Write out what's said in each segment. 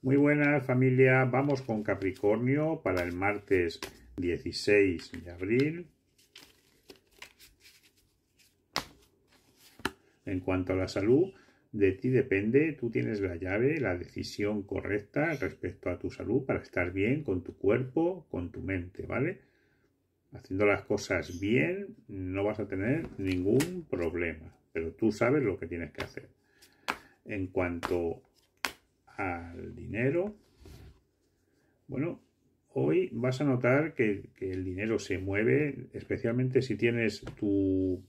Muy buenas familia, vamos con Capricornio para el martes 16 de abril. En cuanto a la salud, de ti depende, tú tienes la llave, la decisión correcta respecto a tu salud para estar bien con tu cuerpo, con tu mente, ¿vale? Haciendo las cosas bien no vas a tener ningún problema, pero tú sabes lo que tienes que hacer. En cuanto al dinero, bueno, hoy vas a notar que, el dinero se mueve, especialmente si tienes tu,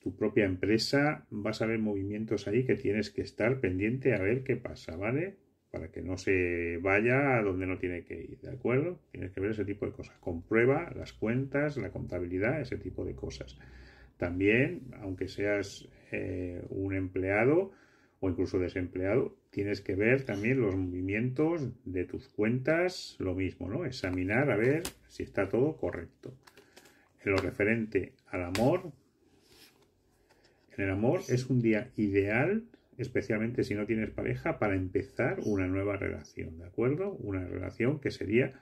tu, propia empresa, vas a ver movimientos ahí que tienes que estar pendiente a ver qué pasa, ¿vale? Para que no se vaya a donde no tiene que ir, ¿de acuerdo? Tienes que ver ese tipo de cosas. Comprueba las cuentas, la contabilidad, ese tipo de cosas. También, aunque seas eh, un empleado, o incluso desempleado, tienes que ver también los movimientos de tus cuentas, lo mismo, ¿no? Examinar a ver si está todo correcto. En lo referente al amor, en el amor es un día ideal, especialmente si no tienes pareja, para empezar una nueva relación, ¿de acuerdo? Una relación que sería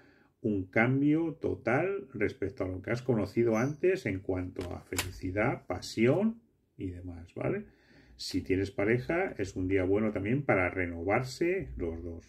un cambio total respecto a lo que has conocido antes en cuanto a felicidad, pasión y demás, ¿vale? Si tienes pareja, es un día bueno también para renovarse los dos.